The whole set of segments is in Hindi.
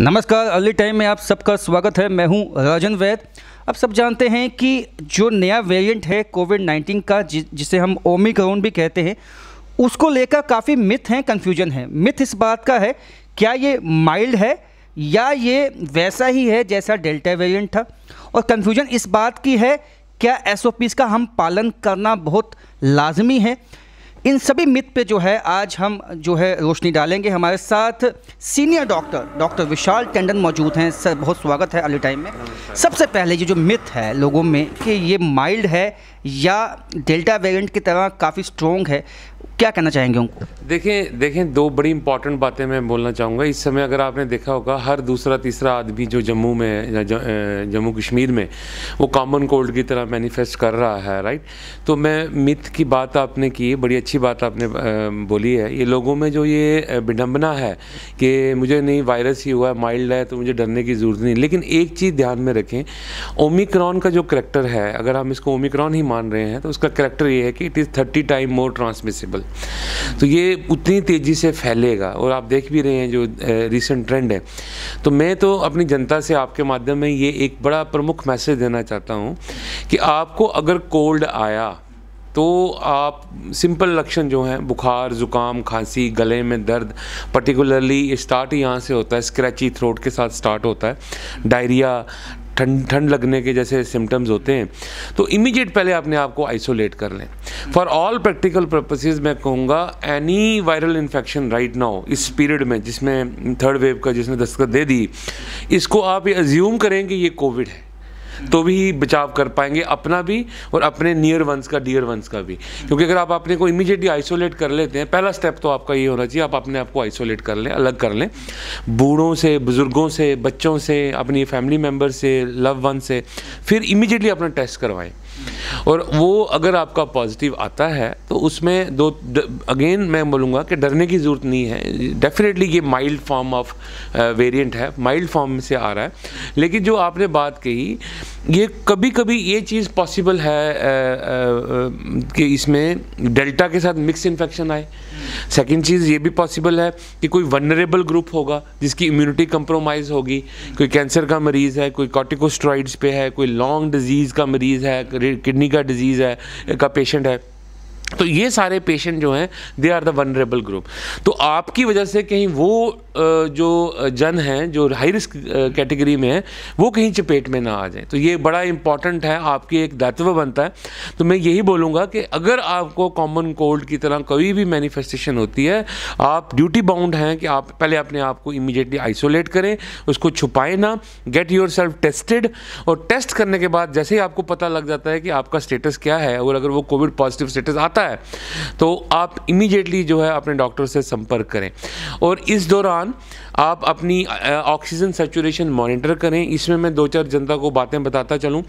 नमस्कार अर्ली टाइम में आप सबका स्वागत है मैं हूं राजन वैद अब सब जानते हैं कि जो नया वेरिएंट है कोविड 19 का जि, जिसे हम ओमिक्रोन भी कहते हैं उसको लेकर काफ़ी मिथ हैं कन्फ्यूजन है मिथ इस बात का है क्या ये माइल्ड है या ये वैसा ही है जैसा डेल्टा वेरिएंट था और कन्फ्यूजन इस बात की है क्या एस का हम पालन करना बहुत लाजमी है इन सभी मिथ पे जो है आज हम जो है रोशनी डालेंगे हमारे साथ senior doctor doctor Vishal Tandon मौजूद हैं सर बहुत स्वागत है अली टाइम में सबसे पहले ये जो मिथ है लोगों में कि ये माइल्ड है या डेल्टा वेरिएंट की तरह काफ़ी स्ट्रॉन्ग है क्या कहना चाहेंगे उनको देखें देखें दो बड़ी इंपॉर्टेंट बातें मैं बोलना चाहूँगा इस समय अगर आपने देखा होगा हर दूसरा तीसरा आदमी जो जम्मू में जम्मू कश्मीर में वो कॉमन कोल्ड की तरह मैनिफेस्ट कर रहा है राइट तो मैं मिथ की बात आपने की बड़ी अच्छी बात आपने बोली है ये लोगों में जो ये विडम्बना है कि मुझे नहीं वायरस ही हुआ है माइल्ड है तो मुझे डरने की ज़रूरत नहीं लेकिन एक चीज़ ध्यान में रखें ओमिक्रॉन का जो करेक्टर है अगर हम इसको ओमिक्रॉन ही मान रहे हैं तो उसका करेक्टर ये है कि it is thirty time more transmissible तो ये उतनी तेज़ी से फैलेगा और आप देख भी रहे हैं जो रिसेंट ट्रेंड है तो मैं तो अपनी जनता से आपके माध्यम में ये एक बड़ा प्रमुख मैसेज देना चाहता हूँ कि आपको अगर कोल्ड आया तो आप सिंपल लक्षण जो हैं बुखार ज़ुकाम खांसी गले में दर्द पर्टिकुलरली स्टार्ट यहाँ से होता है स्क्रैची थ्रोट के साथ स्टार्ट होता है डायरिया ठंड ठंड लगने के जैसे सिम्टम्स होते हैं तो इमीडिएट पहले अपने आप को आइसोलेट कर लें फॉर ऑल प्रैक्टिकल पर्पसेस मैं कहूँगा any viral infection right now इस पीरियड में जिसमें थर्ड वेव का जिसने दस्तखत दे दी इसको आप ये अज्यूम करें कि ये कोविड है तो भी बचाव कर पाएंगे अपना भी और अपने नियर वंस का डियर वंस का भी क्योंकि अगर आप अपने को इमीजिएटली आइसोलेट कर लेते हैं पहला स्टेप तो आपका ये होना चाहिए आप अपने आप को आइसोलेट कर लें अलग कर लें बूढ़ों से बुज़ुर्गों से बच्चों से अपनी फैमिली मेम्बर से लव वन से फिर इमीजिएटली अपना टेस्ट करवाएं और वो अगर आपका पॉजिटिव आता है तो उसमें दो अगेन मैं बोलूँगा कि डरने की ज़रूरत नहीं है डेफिनेटली ये माइल्ड फॉर्म ऑफ वेरिएंट है माइल्ड फॉर्म से आ रहा है लेकिन जो आपने बात कही ये कभी कभी ये चीज़ पॉसिबल है आ, uh, आ, uh, कि इसमें डेल्टा के साथ मिक्स इन्फेक्शन आए सेकेंड चीज़ ये भी पॉसिबल है कि कोई वनरेबल ग्रुप होगा जिसकी इम्यूनिटी कंप्रोमाइज़ होगी कोई कैंसर का मरीज़ है कोई कॉटिकोस्ट्रॉइड्स पे है कोई लॉन्ग डिजीज़ का मरीज़ है किडनी का डिजीज़ है का पेशेंट है तो ये सारे पेशेंट जो हैं they are the vulnerable group तो आपकी वजह से कहीं वो जो जन हैं जो हाई रिस्क कैटेगरी में है वो कहीं चपेट में ना आ जाए तो ये बड़ा इंपॉर्टेंट है आपके एक दायित्व बनता है तो मैं यही बोलूँगा कि अगर आपको कॉमन कोल्ड की तरह कोई भी मैनिफेस्टेशन होती है आप ड्यूटी बाउंड हैं कि आप पहले अपने आप को इमिजिएटली आइसोलेट करें उसको छुपाएं ना गेट योर सेल्फ टेस्टेड और टेस्ट करने के बाद जैसे ही आपको पता लग जाता है कि आपका स्टेटस क्या है और अगर वो कोविड पॉजिटिव स्टेटस आता होता है तो आप इमीडिएटली जो है अपने डॉक्टर से संपर्क करें और इस दौरान आप अपनी ऑक्सीजन सेचुरेशन मॉनिटर करें इसमें मैं दो चार जनता को बातें बताता चलूं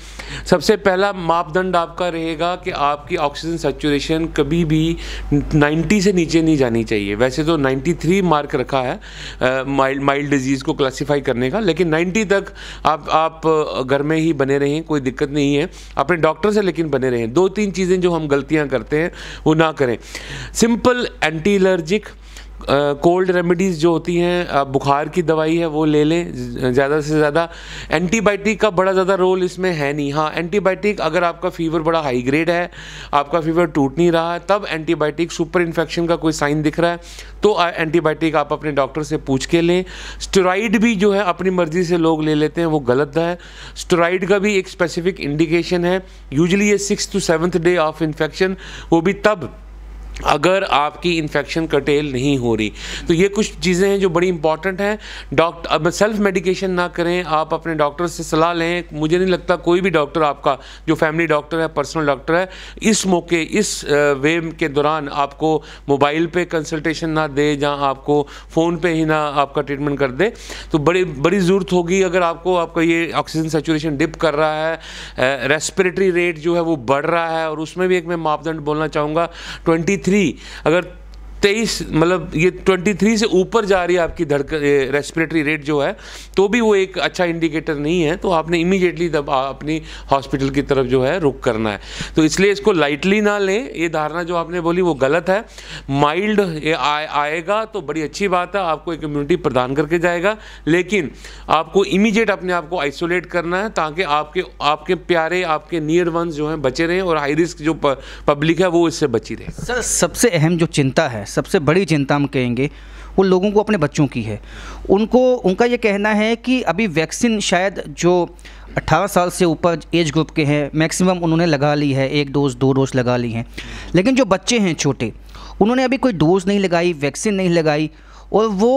सबसे पहला मापदंड आपका रहेगा कि आपकी ऑक्सीजन सेचुरेशन कभी भी 90 से नीचे नहीं जानी चाहिए वैसे तो 93 मार्क रखा है माइल्ड माइल्ड डिजीज़ को क्लासिफाई करने का लेकिन 90 तक आप आप घर में ही बने रहें कोई दिक्कत नहीं है अपने डॉक्टर से लेकिन बने रहें दो तीन चीज़ें जो हम गलतियाँ करते हैं वो ना करें simple anti allergic cold uh, remedies जो होती हैं बुखार की दवाई है वो ले लें ज़्यादा से ज़्यादा एंटीबायोटिक का बड़ा ज़्यादा रोल इसमें है नहीं हाँ एंटीबायोटिक अगर आपका फीवर बड़ा हाई ग्रेड है आपका फीवर टूट नहीं रहा है तब एंटीबायोटिक सुपर इन्फेक्शन का कोई साइन दिख रहा है तो एंटीबायोटिक आप अपने डॉक्टर से पूछ के लें स्टेराइड भी जो है अपनी मर्ज़ी से लोग ले लेते हैं वो गलत है स्टेरॉइड का भी एक स्पेसिफिक इंडिकेशन है यूजली ये six to seventh day of infection वो भी तब अगर आपकी इन्फेक्शन कटेल नहीं हो रही तो ये कुछ चीज़ें हैं जो बड़ी इंपॉर्टेंट हैं डॉक्टर अब सेल्फ मेडिकेशन ना करें आप अपने डॉक्टर से सलाह लें मुझे नहीं लगता कोई भी डॉक्टर आपका जो फैमिली डॉक्टर है पर्सनल डॉक्टर है इस मौके इस वे के दौरान आपको मोबाइल पे कंसल्टेशन ना दे जहाँ आपको फ़ोन पे ही ना आपका ट्रीटमेंट कर दे तो बड़ी बड़ी ज़रूरत होगी अगर आपको आपका ये ऑक्सीजन सेचुरेशन डिप कर रहा है रेस्परेटरी रेट जो है वो बढ़ रहा है और उसमें भी एक मैं मापदंड बोलना चाहूँगा ट्वेंटी थ्री अगर तेईस मतलब ये ट्वेंटी थ्री से ऊपर जा रही है आपकी धड़कन रेस्पिरेटरी रेट जो है तो भी वो एक अच्छा इंडिकेटर नहीं है तो आपने इमीडिएटली तब अपनी हॉस्पिटल की तरफ जो है रुक करना है तो इसलिए इसको लाइटली ना लें ये धारणा जो आपने बोली वो गलत है माइल्ड आएगा तो बड़ी अच्छी बात है आपको एक इम्यूनिटी प्रदान करके जाएगा लेकिन आपको इमीजिएट अपने आप को आइसोलेट करना है ताकि आपके आपके प्यारे आपके नियर वंस जो हैं बचे रहें और हाई रिस्क जो पब्लिक है वो इससे बची रहे सर सबसे अहम जो चिंता है सबसे बड़ी चिंता हम कहेंगे वो लोगों को अपने बच्चों की है उनको उनका ये कहना है कि अभी वैक्सीन शायद जो 18 साल से ऊपर एज ग्रुप के हैं मैक्सिमम उन्होंने लगा ली है एक डोज दो डोज लगा ली हैं लेकिन जो बच्चे हैं छोटे उन्होंने अभी कोई डोज नहीं लगाई वैक्सीन नहीं लगाई और वो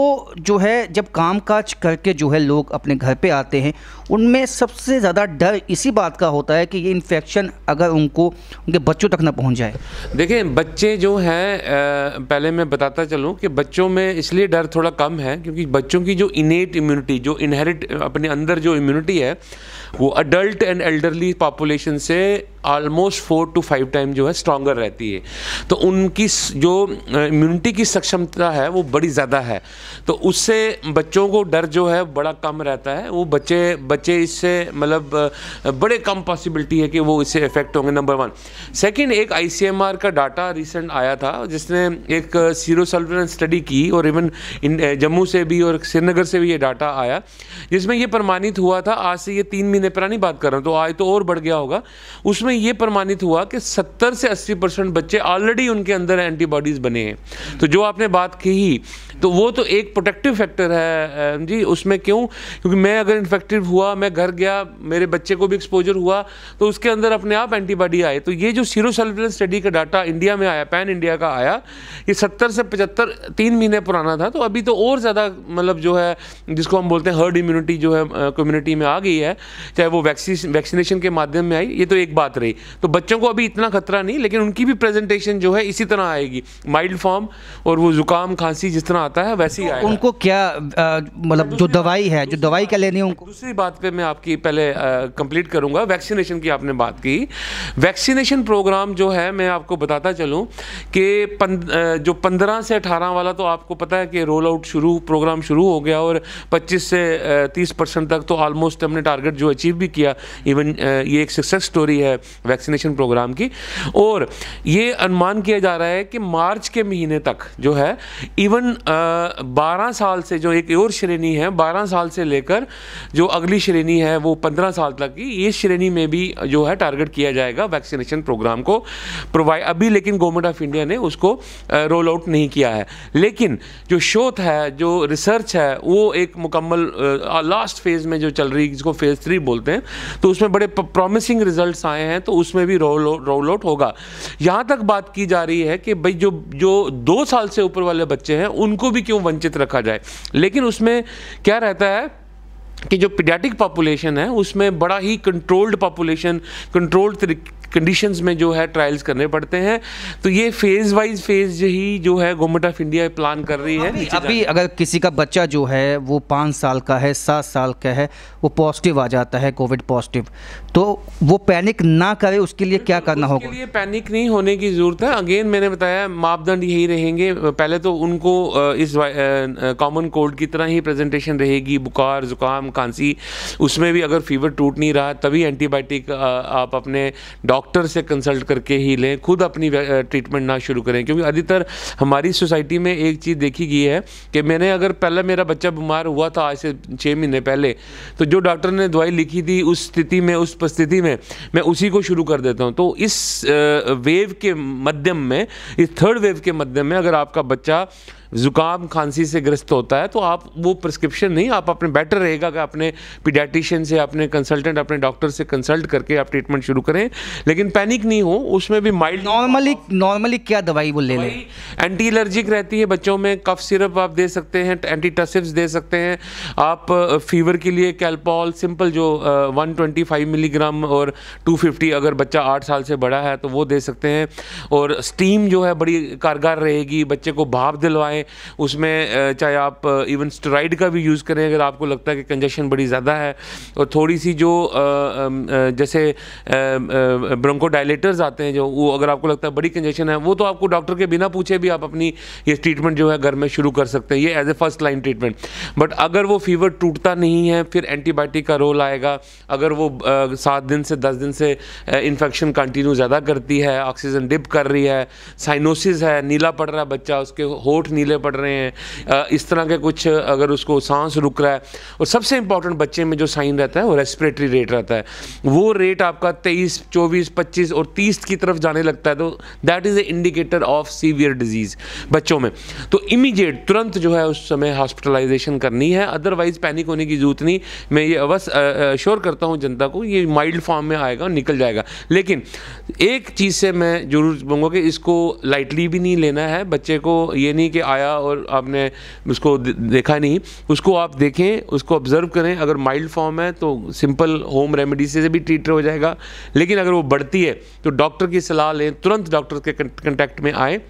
जो है जब काम काज करके जो है लोग अपने घर पे आते हैं उनमें सबसे ज़्यादा डर इसी बात का होता है कि ये इन्फेक्शन अगर उनको उनके बच्चों तक ना पहुंच जाए देखिए बच्चे जो हैं पहले मैं बताता चलूँ कि बच्चों में इसलिए डर थोड़ा कम है क्योंकि बच्चों की जो इनेट इम्यूनिटी जो इनहेरिट अपने अंदर जो इम्यूनिटी है वो अडल्ट एंड एल्डरली पॉपुलेशन से almost four to five time जो है स्ट्रॉन्गर रहती है तो उनकी जो इम्यूनिटी की सक्षमता है वो बड़ी ज़्यादा है तो उससे बच्चों को डर जो है बड़ा कम रहता है वो बच्चे बच्चे इससे मतलब बड़े कम पॉसिबिलिटी है कि वो इससे इफेक्ट होंगे नंबर वन सेकेंड एक आई का डाटा रिसेंट आया था जिसने एक सीरो स्टडी की और इवन जम्मू से भी और श्रीनगर से भी ये डाटा आया जिसमें ये प्रमाणित हुआ था आज से ये तीन महीने पुरानी बात कर रहा हूँ तो आज तो और बढ़ गया होगा उसमें उसमें यह प्रमाणित हुआ कि 70 से 80 परसेंट बच्चे ऑलरेडी उनके अंदर एंटीबॉडीज़ बने हैं तो जो आपने बात कही तो वो तो एक प्रोटेक्टिव फैक्टर है जी उसमें क्यों क्योंकि मैं अगर इन्फेक्टिव हुआ मैं घर गया मेरे बच्चे को भी एक्सपोजर हुआ तो उसके अंदर अपने आप एंटीबॉडी आए तो ये जो सीरो सर्विलेंस स्टडी का डाटा इंडिया में आया पैन इंडिया का आया ये सत्तर से पचहत्तर तीन महीने पुराना था तो अभी तो और ज़्यादा मतलब जो है जिसको हम बोलते हैं हर्ड इम्यूनिटी जो है कम्युनिटी में आ गई है चाहे वो वैक्सीन वैक्सीनेशन के माध्यम में आई ये तो एक बात है रही तो बच्चों को अभी इतना खतरा नहीं लेकिन उनकी भी प्रेजेंटेशन जो है इसी तरह आएगी माइल्ड फॉर्म और वो जुकाम खांसी जिस तरह आता है वैसे ही तो आएगा उनको क्या मतलब जो दवाई है जो दवाई क्या लेनी है उनको दूसरी बात पर मैं आपकी पहले कंप्लीट करूंगा वैक्सीनेशन की आपने बात की वैक्सीनेशन प्रोग्राम जो है मैं आपको बताता चलूँ कि जो पंद्रह से अठारह वाला तो आपको पता है कि रोल आउट शुरू प्रोग्राम शुरू हो गया और 25 से 30 परसेंट तक तो ऑलमोस्ट हमने टारगेट जो अचीव भी किया इवन ये एक सक्सेस स्टोरी है वैक्सीनेशन प्रोग्राम की और ये अनुमान किया जा रहा है कि मार्च के महीने तक जो है इवन बारह साल से जो एक और श्रेणी है बारह साल से लेकर जो अगली श्रेणी है वो पंद्रह साल तक की इस श्रेणी में भी जो है टारगेट किया जाएगा वैक्सीनेशन प्रोग्राम को प्रोवाइड अभी लेकिन गवर्नमेंट ऑफ इंडिया ने उसको रोल आउट नहीं किया है लेकिन जो शोध है जो रिसर्च है वो एक मुकम्मल लास्ट फेज़ में जो चल रही है जिसको फेज़ थ्री बोलते हैं तो उसमें बड़े प्रॉमिसिंग रिजल्ट आए हैं हैं तो उसमें भी रोल रोल आउट होगा यहाँ तक बात की जा रही है कि भाई जो जो दो साल से ऊपर वाले बच्चे हैं उनको भी क्यों वंचित रखा जाए लेकिन उसमें क्या रहता है कि जो पीडियाटिक पॉपुलेशन है उसमें बड़ा ही कंट्रोल्ड पॉपुलेशन कंट्रोल्ड कंडीशंस में जो है ट्रायल्स करने पड़ते हैं तो ये फेज़ वाइज फेज़ ही जो है गवर्नमेंट ऑफ इंडिया प्लान कर रही है अभी, अभी अगर किसी का बच्चा जो है वो पाँच साल का है सात साल का है वो पॉजिटिव आ जाता है कोविड पॉजिटिव तो वो पैनिक ना करे उसके लिए क्या करना होगा उसके लिए पैनिक नहीं होने की ज़रूरत है अगेन मैंने बताया मापदंड यही रहेंगे पहले तो उनको इस कॉमन कोल्ड की तरह ही प्रेजेंटेशन रहेगी बुखार ज़ुकाम खांसी उसमें भी अगर फीवर टूट नहीं रहा तभी एंटीबायोटिक आप अपने डॉक्टर से कंसल्ट करके ही लें खुद अपनी ट्रीटमेंट ना शुरू करें क्योंकि अधिकतर हमारी सोसाइटी में एक चीज़ देखी गई है कि मैंने अगर पहले मेरा बच्चा बीमार हुआ था आज से छः महीने पहले तो जो डॉक्टर ने दवाई लिखी थी उस स्थिति में उस परिस्थिति में मैं उसी को शुरू कर देता हूँ तो इस वेव के मध्यम में इस थर्ड वेव के मध्यम में अगर आपका बच्चा ज़ुकाम खांसी से ग्रस्त होता है तो आप वो प्रिस्क्रिप्शन नहीं आप अपने बेटर रहेगा कि अपने पीडियाटिशियन से अपने कंसल्टेंट अपने डॉक्टर से कंसल्ट करके आप ट्रीटमेंट शुरू करें लेकिन पैनिक नहीं हो उसमें भी माइल्ड नॉर्मली नॉर्मली क्या दवाई वो ले लें एंटी एलर्जिक रहती है बच्चों में कफ सिरप आप दे सकते हैं एंटी टसिप्स दे सकते हैं आप फीवर के लिए कैल्पॉल सिंपल जो वन ट्वेंटी फाइव मिलीग्राम और टू फिफ्टी अगर बच्चा आठ साल से बड़ा है तो वो दे सकते हैं और स्टीम जो है बड़ी कारगर रहेगी बच्चे को भाप दिलवाएं है उसमें चाहे आप इवन स्टोराइड का भी यूज़ करें अगर आपको लगता है कि कंजेशन बड़ी ज़्यादा है और थोड़ी सी जो जैसे ब्रंकोडाइलेटर्स आते हैं जो वो अगर आपको लगता है बड़ी कंजेशन है वो तो आपको डॉक्टर के बिना पूछे भी आप अपनी ये ट्रीटमेंट जो है घर में शुरू कर सकते हैं ये as a first line treatment but अगर वो फीवर टूटता नहीं है फिर एंटीबायोटिक का रोल आएगा अगर वो सात दिन से दस दिन से इन्फेक्शन कंटिन्यू ज़्यादा करती है ऑक्सीजन डिप कर रही है साइनोसिस है नीला पड़ रहा है बच्चा उसके होठ नीला सिलसिले पड़ रहे हैं इस तरह के कुछ अगर उसको सांस रुक रहा है और सबसे इंपॉर्टेंट बच्चे में जो साइन रहता है वो रेस्परेटरी रेट रहता है वो रेट आपका तेईस चौबीस पच्चीस और तीस की तरफ जाने लगता है तो that is a indicator of severe disease बच्चों में तो इमीजिएट तुरंत जो है उस समय हॉस्पिटलाइजेशन करनी है अदरवाइज पैनिक होने की जरूरत नहीं मैं ये अवश्य श्योर करता हूँ जनता को ये माइल्ड फॉर्म में आएगा और निकल जाएगा लेकिन एक चीज़ से मैं जरूर कहूँगा कि इसको लाइटली भी नहीं लेना है बच्चे को ये नहीं कि आया आया और आपने उसको देखा नहीं उसको आप देखें उसको ऑब्जर्व करें अगर माइल्ड फॉर्म है तो सिंपल होम रेमेडी से भी ट्रीट हो जाएगा लेकिन अगर वो बढ़ती है तो डॉक्टर की सलाह लें तुरंत डॉक्टर के कंटेक्ट में आए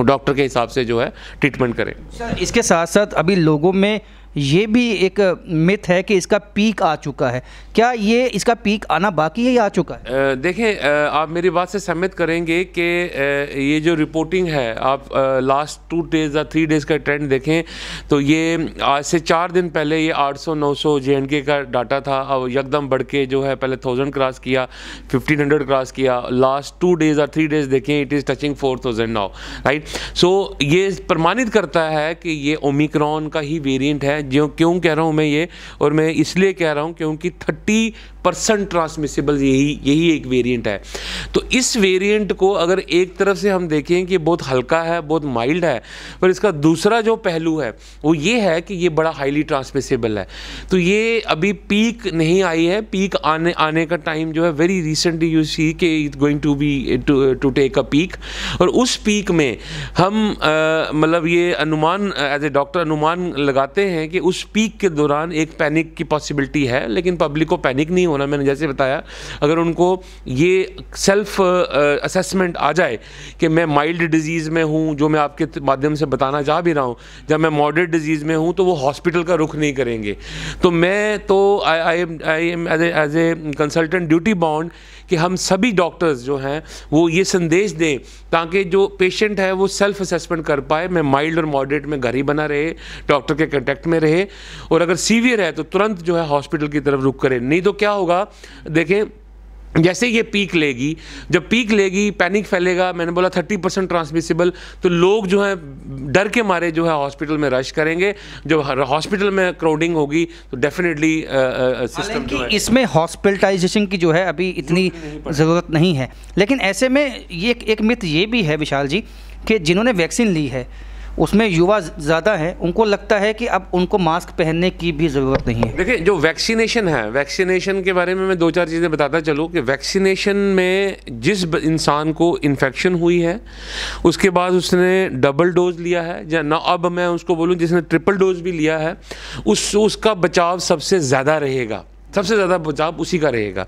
डॉक्टर के हिसाब से जो है ट्रीटमेंट करें सर इसके साथ साथ अभी लोगों में ये भी एक मिथ है कि इसका पीक आ चुका है क्या ये इसका पीक आना बाकी है या आ चुका है देखें आप मेरी बात से सहमत करेंगे कि ये जो रिपोर्टिंग है आप लास्ट टू डेज़ या थ्री डेज़ का ट्रेंड देखें तो ये आज से चार दिन पहले ये 800 900 जेएनके का डाटा था अब यकदम बढ़ के जो है पहले थाउजेंड क्रॉस किया हंड्रेड क्रॉस किया लास्ट टू डेज़ या थ्री डेज़ देखें it is touching four thousand now right so ये प्रमाणित करता है कि ये ओमिक्रॉन का ही वेरियंट है जो क्यों कह रहा हूँ मैं ये और मैं इसलिए कह रहा हूँ क्योंकि थर्टी परसेंट ट्रांसमिसिबल यही यही एक वेरिएंट है तो इस वेरिएंट को अगर एक तरफ से हम देखें कि बहुत हल्का है बहुत माइल्ड है पर इसका दूसरा जो पहलू है वो ये है कि ये बड़ा हाईली ट्रांसमिसेबल है तो ये अभी पीक नहीं आई है पीक आने आने का टाइम जो है वेरी रिसेंटली यू सी के it going to be to take a peak और उस पीक में हम मतलब ये अनुमान एज ए डॉक्टर अनुमान लगाते हैं कि उस पीक के दौरान एक पैनिक की पॉसिबिलिटी है लेकिन पब्लिक को पैनिक नहीं हो होना मैंने जैसे बताया अगर उनको ये सेल्फ असेसमेंट आ जाए कि मैं माइल्ड डिजीज़ में हूँ जो मैं आपके माध्यम से बताना चाह भी रहा हूँ जब मैं मॉडरेट डिजीज़ में हूँ तो वो हॉस्पिटल का रुख नहीं करेंगे तो मैं तो I am as a consultant duty bound कि हम सभी डॉक्टर्स जो हैं वो ये संदेश दें ताकि जो पेशेंट है वो सेल्फ असेसमेंट कर पाए मैं माइल्ड और मॉडरेट में घर ही बना रहे डॉक्टर के कंटेक्ट में रहे और अगर सीवियर है तो तुरंत जो है हॉस्पिटल की तरफ रुक करें नहीं तो क्या होगा देखें जैसे ये पीक लेगी जब पीक लेगी पैनिक फैलेगा मैंने बोला 30 परसेंट ट्रांसमिसिबल तो लोग जो है डर के मारे जो है हॉस्पिटल में रश करेंगे जब हॉस्पिटल में क्राउडिंग होगी तो डेफिनेटली सिस्टम जो है इसमें हॉस्पिटलाइजेशन की जो है अभी इतनी ज़रूरत नहीं है लेकिन ऐसे में ये एक मित ये भी है विशाल जी कि जिन्होंने वैक्सीन ली है उसमें युवा ज़्यादा हैं उनको लगता है कि अब उनको मास्क पहनने की भी ज़रूरत नहीं है देखिए जो वैक्सीनेशन है वैक्सीनेशन के बारे में मैं दो चार चीज़ें बताता चलूँ कि वैक्सीनेशन में जिस इंसान को इन्फेक्शन हुई है उसके बाद उसने डबल डोज लिया है या ना अब मैं उसको बोलूँ जिसने ट्रिपल डोज भी लिया है उस उसका बचाव सबसे ज़्यादा रहेगा सबसे ज़्यादा बचाव उसी का रहेगा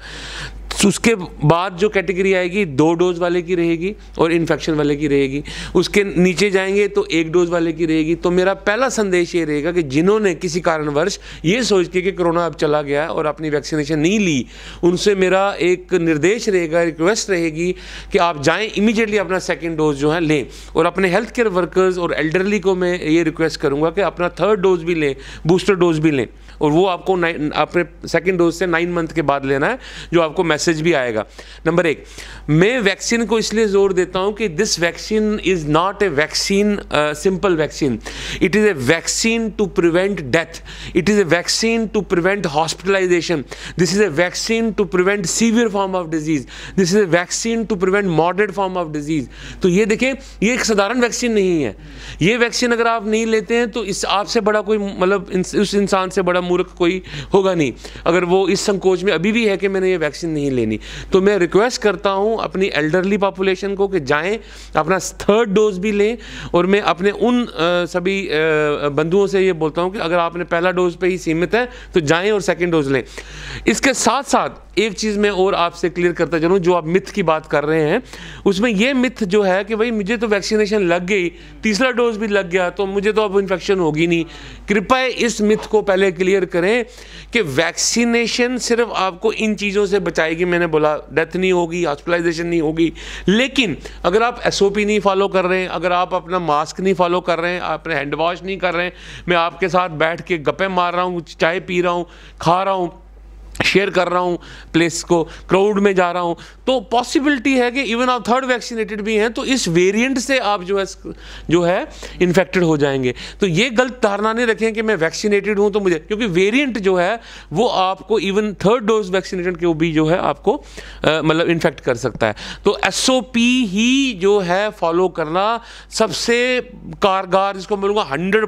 तो उसके बाद जो कैटेगरी आएगी दो डोज वाले की रहेगी और इन्फेक्शन वाले की रहेगी उसके नीचे जाएंगे तो एक डोज वाले की रहेगी तो मेरा पहला संदेश ये रहेगा कि जिन्होंने किसी कारणवश ये सोच के कि कोरोना अब चला गया और अपनी वैक्सीनेशन नहीं ली उनसे मेरा एक निर्देश रहेगा रिक्वेस्ट रहेगी कि आप जाएँ इमीजिएटली अपना सेकेंड डोज जो है लें और अपने हेल्थ केयर वर्कर्स और एल्डरली को मैं ये रिक्वेस्ट करूँगा कि अपना थर्ड डोज भी लें बूस्टर डोज भी लें और वो आपको आपने सेकेंड डोज से नाइन मंथ के बाद लेना है जो आपको मैसेज भी आएगा नंबर एक मैं वैक्सीन को इसलिए जोर देता हूँ कि this vaccine is not a vaccine simple vaccine it is a vaccine to prevent death it is a vaccine to prevent hospitalisation this is a vaccine to prevent severe form of disease this is a vaccine to prevent moderate form of disease तो ये देखें ये एक साधारण वैक्सीन नहीं है ये वैक्सीन अगर आप नहीं लेते हैं तो इस आपसे बड़ा कोई मतलब उस इंसान से बड़ा मूर्ख कोई होगा नहीं अगर वो इस संकोच में अभी भी है कि मैंने ये वैक्सीन नहीं लेनी तो मैं रिक्वेस्ट करता हूँ अपनी एल्डरली पॉपुलेशन को कि जाएँ अपना थर्ड डोज भी लें और मैं अपने उन आ, सभी आ, बंधुओं से ये बोलता हूँ कि अगर आपने पहला डोज पर ही सीमित है तो जाएँ और सेकेंड डोज लें इसके साथ साथ एक चीज़ मैं और आपसे क्लियर करता चलूँ जो आप मिथ की बात कर रहे हैं उसमें यह मिथ जो है कि भाई मुझे तो वैक्सीनेशन लग गई तीसरा डोज भी लग गया तो मुझे तो अब इन्फेक्शन होगी नहीं कृपया इस मिथ को पहले क्लियर करें कि वैक्सीनेशन सिर्फ आपको इन चीज़ों से बचाएगी मैंने बोला डेथ नहीं होगी हॉस्पिटलाइजेशन नहीं होगी लेकिन अगर आप एस नहीं फॉलो कर रहे हैं अगर आप अपना मास्क नहीं फॉलो कर रहे हैं अपने हैंड वॉश नहीं कर रहे हैं मैं आपके साथ बैठ के गप्पे मार रहा हूँ चाय पी रहा हूँ खा रहा हूँ शेयर कर रहा हूँ प्लेस को क्राउड में जा रहा हूँ तो पॉसिबिलिटी है कि इवन आप थर्ड वैक्सीनेटेड भी हैं तो इस वेरिएंट से आप जो है जो है इन्फेक्टेड हो जाएंगे तो ये गलत धारणा नहीं रखें कि मैं वैक्सीनेटेड हूँ तो मुझे क्योंकि वेरिएंट जो है वो आपको इवन थर्ड डोज वैक्सीनेटेड के भी जो है आपको मतलब इन्फेक्ट कर सकता है तो एस ही जो है फॉलो करना सबसे कारगर जिसको बोलूँगा हंड्रेड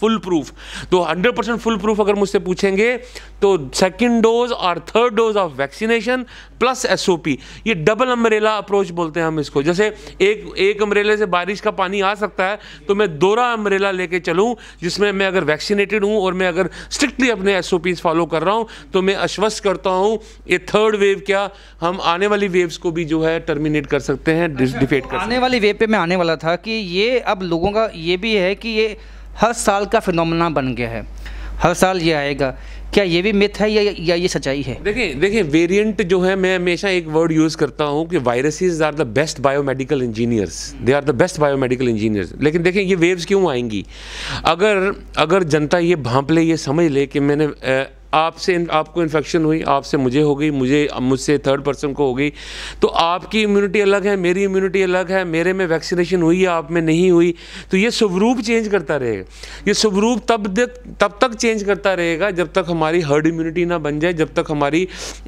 फुल प्रूफ तो हंड्रेड फुल प्रूफ अगर मुझसे पूछेंगे तो सेकेंड डोज डोज और third dose of vaccination plus SOP ये डबल अम्बरेला अप्रोच बोलते हैं हम इसको जैसे एक एक अम्बरेले से बारिश का पानी आ सकता है तो मैं दोरा अम्बरेला लेके चलूँ जिसमें मैं अगर वैक्सीनेटेड हूँ और मैं अगर स्ट्रिक्टली अपने एस फॉलो कर रहा हूँ तो मैं आश्वस्त करता हूँ ये थर्ड वेव क्या हम आने वाली वेव्स को भी जो है टर्मिनेट कर सकते हैं डिफेट अच्छा, कर तो आने वाली वेव पर मैं आने वाला था कि ये अब लोगों का ये भी है कि ये हर साल का फिनमना बन गया है हर साल ये आएगा क्या ये भी मिथ है या या ये सच्चाई है देखिए देखिए वेरिएंट जो है मैं हमेशा एक वर्ड यूज़ करता हूँ कि viruses are the best biomedical engineers they are the best biomedical engineers लेकिन देखें ये वेव्स क्यों आएंगी अगर अगर जनता ये भांप ले ये समझ ले कि मैंने आपसे आपको इन्फेक्शन हुई आपसे मुझे हो गई मुझे मुझसे थर्ड पर्सन को हो गई तो आपकी इम्यूनिटी अलग है मेरी इम्यूनिटी अलग है मेरे में वैक्सीनेशन हुई है आप में नहीं हुई तो ये स्वरूप चेंज करता रहेगा ये स्वरूप तब तक तब तक चेंज करता रहेगा जब तक हमारी हर्ड इम्यूनिटी ना बन जाए जब तक हमारी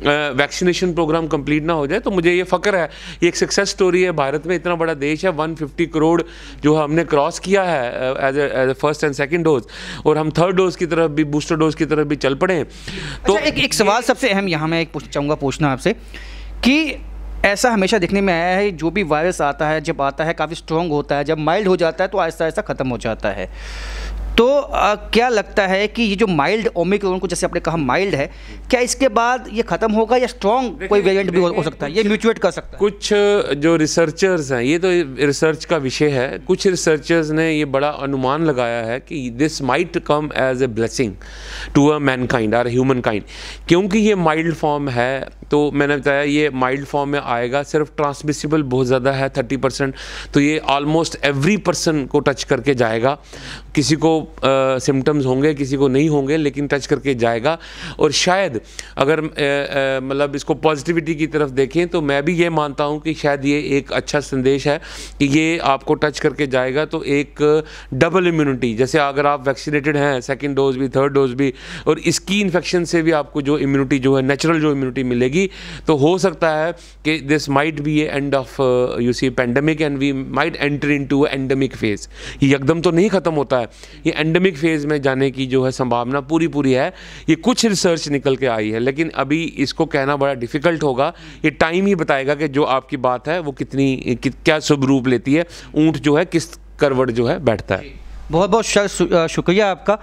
वैक्सीनेशन प्रोग्राम कम्प्लीट ना हो जाए तो मुझे ये फ़क्र है ये एक सक्सेस स्टोरी है भारत में इतना बड़ा देश है वन करोड़ जो हमने क्रॉस किया है as a first and second dose और हम थर्ड डोज की तरफ भी बूस्टर डोज की तरफ भी चल पड़े हैं तो अच्छा, एक एक सवाल सबसे अहम यहाँ मैं एक पूछ चाहूँगा पूछना आपसे कि ऐसा हमेशा देखने में आया है जो भी वायरस आता है जब आता है काफ़ी स्ट्रॉन्ग होता है जब माइल्ड हो जाता है तो आहिस्ता आहिस्ता ख़त्म हो जाता है तो आ, क्या लगता है कि ये जो माइल्ड ओमिक्रोन को जैसे आपने कहा माइल्ड है क्या इसके बाद ये ख़त्म होगा या स्ट्रॉन्ग कोई वेरिएंट भी हो, हो सकता है ये म्यूचुएट कर सकता है कुछ जो रिसर्चर्स हैं ये तो रिसर्च का विषय है कुछ रिसर्चर्स ने ये बड़ा अनुमान लगाया है कि this might come as a blessing to a mankind or humankind क्योंकि ये माइल्ड फॉर्म है तो मैंने बताया ये माइल्ड फॉर्म में आएगा सिर्फ ट्रांसमिसिबल बहुत ज़्यादा है थर्टी परसेंट तो ये ऑलमोस्ट एवरी पर्सन को टच करके जाएगा किसी को सिम्टम्स होंगे किसी को नहीं होंगे लेकिन टच करके जाएगा और शायद अगर मतलब इसको पॉजिटिविटी की तरफ देखें तो मैं भी ये मानता हूँ कि शायद ये एक अच्छा संदेश है कि ये आपको टच करके जाएगा तो एक डबल इम्यूनिटी जैसे अगर आप वैक्सीनेटेड हैं सेकेंड डोज भी थर्ड डोज भी और इसकी इन्फेक्शन से भी आपको जो इम्यूनिटी जो है नेचुरल जो इम्यूनिटी मिलेगी होगी तो हो सकता है कि this might be a end of you see pandemic and we might enter into endemic phase ये एकदम तो नहीं ख़त्म होता है ये एंडेमिक फेज़ में जाने की जो है संभावना पूरी पूरी है ये कुछ रिसर्च निकल के आई है लेकिन अभी इसको कहना बड़ा डिफ़िकल्ट होगा ये टाइम ही बताएगा कि जो आपकी बात है वो कितनी कि, क्या स्वरूप लेती है ऊँट जो है किस करवट जो है बैठता है बहुत बहुत शुक्रिया आपका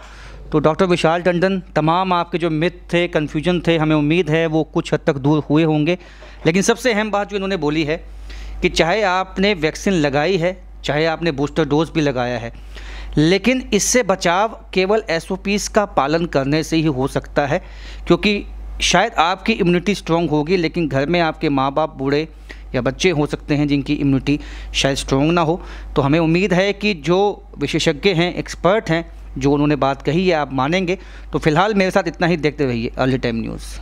तो डॉक्टर विशाल टंडन तमाम आपके जो मिथ थे कन्फ्यूजन थे हमें उम्मीद है वो कुछ हद तक दूर हुए होंगे लेकिन सबसे अहम बात जो इन्होंने बोली है कि चाहे आपने वैक्सीन लगाई है चाहे आपने बूस्टर डोज भी लगाया है लेकिन इससे बचाव केवल एस का पालन करने से ही हो सकता है क्योंकि शायद आपकी इम्यूनिटी स्ट्रॉन्ग होगी लेकिन घर में आपके माँ बाप बूढ़े या बच्चे हो सकते हैं जिनकी इम्यूनिटी शायद स्ट्रॉन्ग ना हो तो हमें उम्मीद है कि जो विशेषज्ञ हैं एक्सपर्ट हैं जो उन्होंने बात कही है आप मानेंगे तो फिलहाल मेरे साथ इतना ही देखते रहिए अर्ली टाइम न्यूज़